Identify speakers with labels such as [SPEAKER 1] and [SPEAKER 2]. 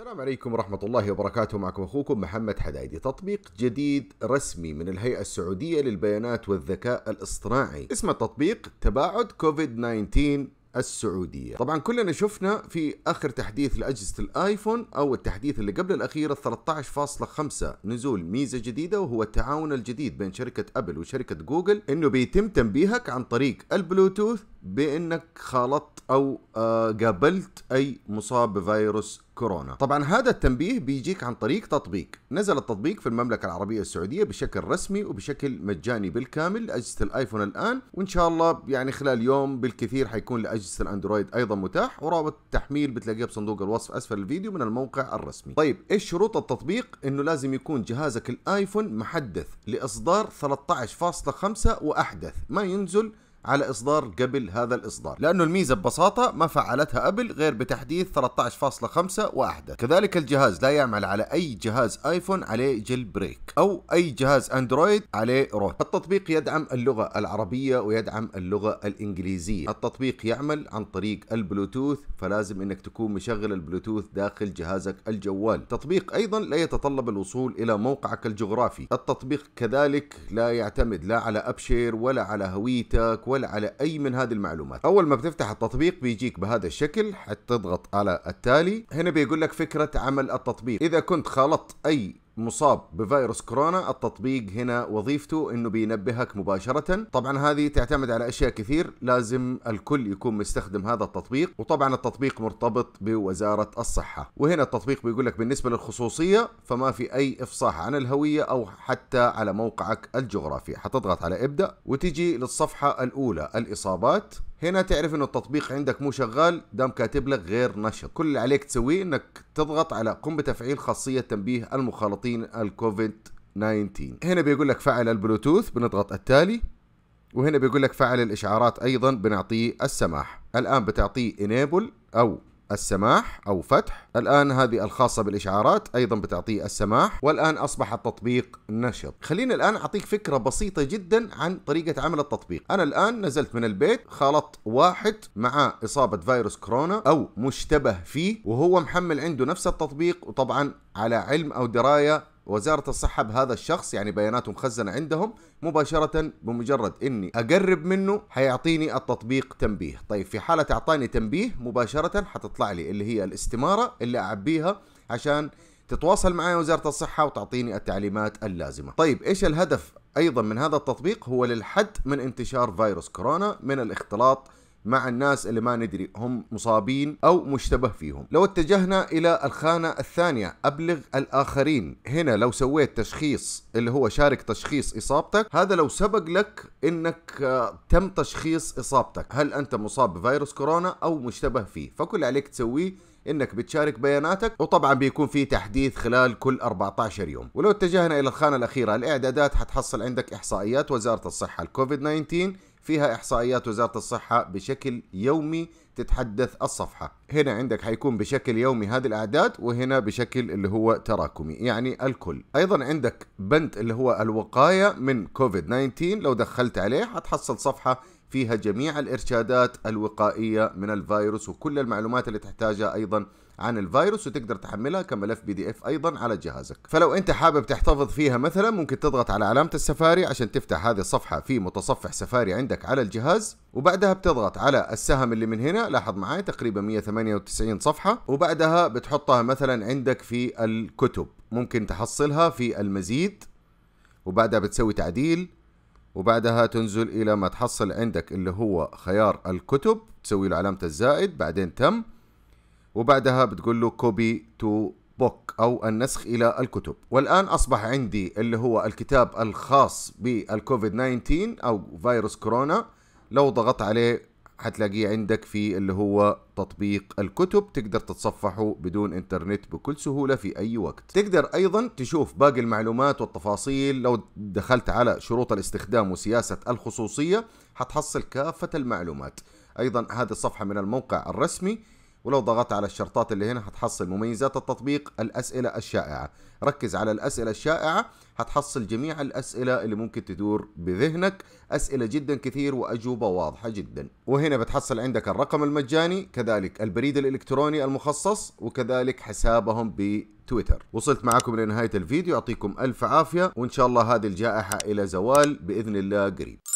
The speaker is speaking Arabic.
[SPEAKER 1] السلام عليكم ورحمة الله وبركاته معكم أخوكم محمد حدايدي تطبيق جديد رسمي من الهيئة السعودية للبيانات والذكاء الاصطناعي اسم التطبيق تباعد كوفيد 19 السعودية طبعا كلنا شفنا في آخر تحديث لأجهزة الآيفون أو التحديث اللي قبل الأخير 13.5 نزول ميزة جديدة وهو التعاون الجديد بين شركة أبل وشركة جوجل أنه بيتم تنبيهك عن طريق البلوتوث بانك خالطت او آه، قابلت اي مصاب بفيروس كورونا طبعا هذا التنبيه بيجيك عن طريق تطبيق نزل التطبيق في المملكة العربية السعودية بشكل رسمي وبشكل مجاني بالكامل لأجهزة الايفون الآن وإن شاء الله يعني خلال يوم بالكثير حيكون لأجهزة الاندرويد أيضا متاح ورابط التحميل بتلاقيه بصندوق الوصف أسفل الفيديو من الموقع الرسمي طيب إيش شروط التطبيق إنه لازم يكون جهازك الايفون محدث لإصدار 13.5 وأحدث ما ينزل على اصدار قبل هذا الاصدار لانه الميزه ببساطه ما فعلتها ابل غير بتحديث 13.5 واحده كذلك الجهاز لا يعمل على اي جهاز ايفون عليه جيل بريك او اي جهاز اندرويد عليه روت التطبيق يدعم اللغه العربيه ويدعم اللغه الانجليزيه التطبيق يعمل عن طريق البلوتوث فلازم انك تكون مشغل البلوتوث داخل جهازك الجوال التطبيق ايضا لا يتطلب الوصول الى موقعك الجغرافي التطبيق كذلك لا يعتمد لا على ابشير ولا على هويتك ولا على اي من هذه المعلومات اول ما بتفتح التطبيق بيجيك بهذا الشكل حتضغط على التالي هنا بيقول لك فكره عمل التطبيق اذا كنت خلطت اي مصاب بفيروس كورونا التطبيق هنا وظيفته انه بينبهك مباشرة طبعا هذه تعتمد على اشياء كثير لازم الكل يكون مستخدم هذا التطبيق وطبعا التطبيق مرتبط بوزارة الصحة وهنا التطبيق بيقول لك بالنسبة للخصوصية فما في اي افصاح عن الهوية او حتى على موقعك الجغرافي حتضغط على ابدأ وتجي للصفحة الاولى الاصابات هنا تعرف ان التطبيق عندك مو شغال دام كاتب لك غير نشط كل اللي عليك تسويه انك تضغط على قم بتفعيل خاصيه تنبيه المخالطين الكوفيد 19 هنا بيقول لك فعل البلوتوث بنضغط التالي وهنا بيقول لك فعل الاشعارات ايضا بنعطيه السماح الان بتعطيه enable او السماح او فتح الان هذه الخاصه بالاشعارات ايضا بتعطيه السماح والان اصبح التطبيق نشط خلينا الان اعطيك فكره بسيطه جدا عن طريقه عمل التطبيق انا الان نزلت من البيت خلط واحد مع اصابه فيروس كورونا او مشتبه فيه وهو محمل عنده نفس التطبيق وطبعا على علم او درايه وزارة الصحة بهذا الشخص يعني بياناته مخزنة عندهم مباشرة بمجرد اني اقرب منه حيعطيني التطبيق تنبيه طيب في حالة اعطاني تنبيه مباشرة حتطلع لي اللي هي الاستمارة اللي اعبيها عشان تتواصل معي وزارة الصحة وتعطيني التعليمات اللازمة طيب ايش الهدف ايضا من هذا التطبيق هو للحد من انتشار فيروس كورونا من الاختلاط مع الناس اللي ما ندري هم مصابين او مشتبه فيهم لو اتجهنا الى الخانه الثانيه ابلغ الاخرين هنا لو سويت تشخيص اللي هو شارك تشخيص اصابتك هذا لو سبق لك انك آه، تم تشخيص اصابتك هل انت مصاب بفيروس كورونا او مشتبه فيه فكل عليك تسويه انك بتشارك بياناتك وطبعا بيكون في تحديث خلال كل 14 يوم ولو اتجهنا الى الخانه الاخيره الاعدادات حتحصل عندك احصائيات وزاره الصحه الكوفيد 19 فيها إحصائيات وزارة الصحة بشكل يومي تتحدث الصفحة هنا عندك حيكون بشكل يومي هذه الأعداد وهنا بشكل اللي هو تراكمي يعني الكل أيضا عندك بند اللي هو الوقاية من كوفيد 19 لو دخلت عليه حتحصل صفحة فيها جميع الارشادات الوقائيه من الفيروس وكل المعلومات اللي تحتاجها ايضا عن الفيروس وتقدر تحملها كملف بي دي اف ايضا على جهازك فلو انت حابب تحتفظ فيها مثلا ممكن تضغط على علامه السفاري عشان تفتح هذه الصفحه في متصفح سفاري عندك على الجهاز وبعدها بتضغط على السهم اللي من هنا لاحظ معي تقريبا 198 صفحه وبعدها بتحطها مثلا عندك في الكتب ممكن تحصلها في المزيد وبعدها بتسوي تعديل وبعدها تنزل الى ما تحصل عندك اللي هو خيار الكتب تسوي له علامة الزائد بعدين تم وبعدها بتقول له كوبي تو بوك او النسخ الى الكتب والان اصبح عندي اللي هو الكتاب الخاص بالكوفيد 19 او فيروس كورونا لو ضغطت عليه هتلاقيه عندك في اللي هو تطبيق الكتب تقدر تتصفحه بدون انترنت بكل سهولة في أي وقت تقدر أيضا تشوف باقي المعلومات والتفاصيل لو دخلت على شروط الاستخدام وسياسة الخصوصية هتحصل كافة المعلومات أيضا هذه الصفحة من الموقع الرسمي ولو ضغطت على الشرطات اللي هنا هتحصل مميزات التطبيق الأسئلة الشائعة ركز على الأسئلة الشائعة هتحصل جميع الأسئلة اللي ممكن تدور بذهنك أسئلة جدا كثير وأجوبة واضحة جدا وهنا بتحصل عندك الرقم المجاني كذلك البريد الإلكتروني المخصص وكذلك حسابهم بتويتر وصلت معكم لنهاية الفيديو يعطيكم ألف عافية وإن شاء الله هذه الجائحة إلى زوال بإذن الله قريب